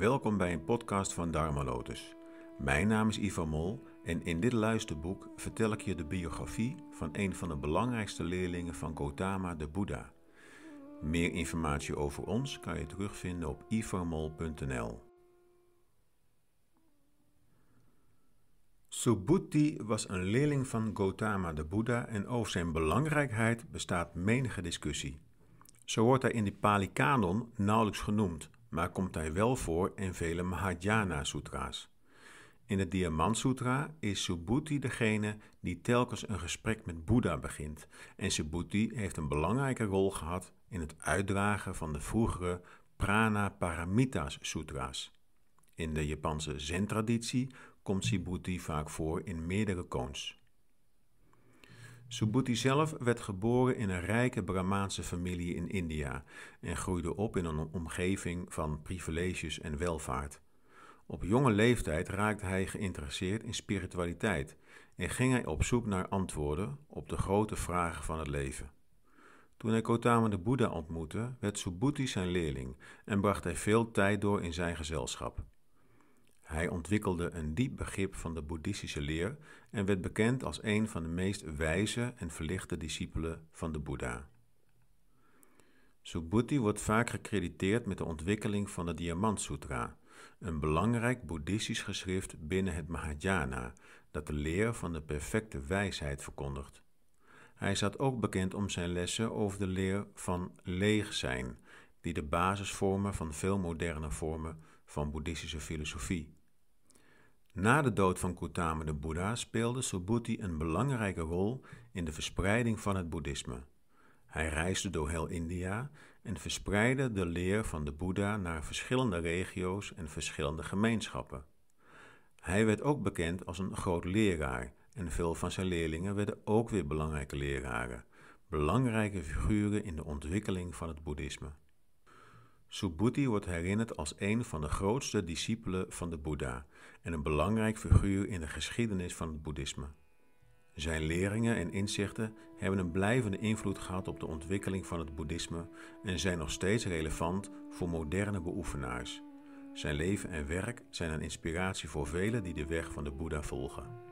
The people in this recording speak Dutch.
Welkom bij een podcast van Dharma Lotus. Mijn naam is Ivan Mol en in dit luisterboek vertel ik je de biografie van een van de belangrijkste leerlingen van Gautama de Boeddha. Meer informatie over ons kan je terugvinden op ivanmol.nl. Subhuti was een leerling van Gautama de Boeddha en over zijn belangrijkheid bestaat menige discussie. Zo wordt hij in de Pali Canon nauwelijks genoemd maar komt hij wel voor in vele Mahajana-sutra's. In het Diamant Sutra is Subhuti degene die telkens een gesprek met Boeddha begint. En Subhuti heeft een belangrijke rol gehad in het uitdragen van de vroegere Pranaparamitas Sutra's. In de Japanse Zen-traditie komt Subhuti vaak voor in meerdere koons. Subhuti zelf werd geboren in een rijke Brahmaanse familie in India en groeide op in een omgeving van privileges en welvaart. Op jonge leeftijd raakte hij geïnteresseerd in spiritualiteit en ging hij op zoek naar antwoorden op de grote vragen van het leven. Toen hij Gautama de Boeddha ontmoette, werd Subhuti zijn leerling en bracht hij veel tijd door in zijn gezelschap. Hij ontwikkelde een diep begrip van de boeddhistische leer en werd bekend als een van de meest wijze en verlichte discipelen van de Boeddha. Subhuti wordt vaak gecrediteerd met de ontwikkeling van de Diamant Sutra, een belangrijk boeddhistisch geschrift binnen het Mahayana, dat de leer van de perfecte wijsheid verkondigt. Hij staat ook bekend om zijn lessen over de leer van leeg zijn, die de basis vormen van veel moderne vormen van boeddhistische filosofie. Na de dood van Gautama de Boeddha speelde Subhuti een belangrijke rol in de verspreiding van het boeddhisme. Hij reisde door heel India en verspreidde de leer van de Boeddha naar verschillende regio's en verschillende gemeenschappen. Hij werd ook bekend als een groot leraar en veel van zijn leerlingen werden ook weer belangrijke leraren, belangrijke figuren in de ontwikkeling van het boeddhisme. Subhuti wordt herinnerd als een van de grootste discipelen van de Boeddha en een belangrijk figuur in de geschiedenis van het boeddhisme. Zijn leringen en inzichten hebben een blijvende invloed gehad op de ontwikkeling van het boeddhisme en zijn nog steeds relevant voor moderne beoefenaars. Zijn leven en werk zijn een inspiratie voor velen die de weg van de Boeddha volgen.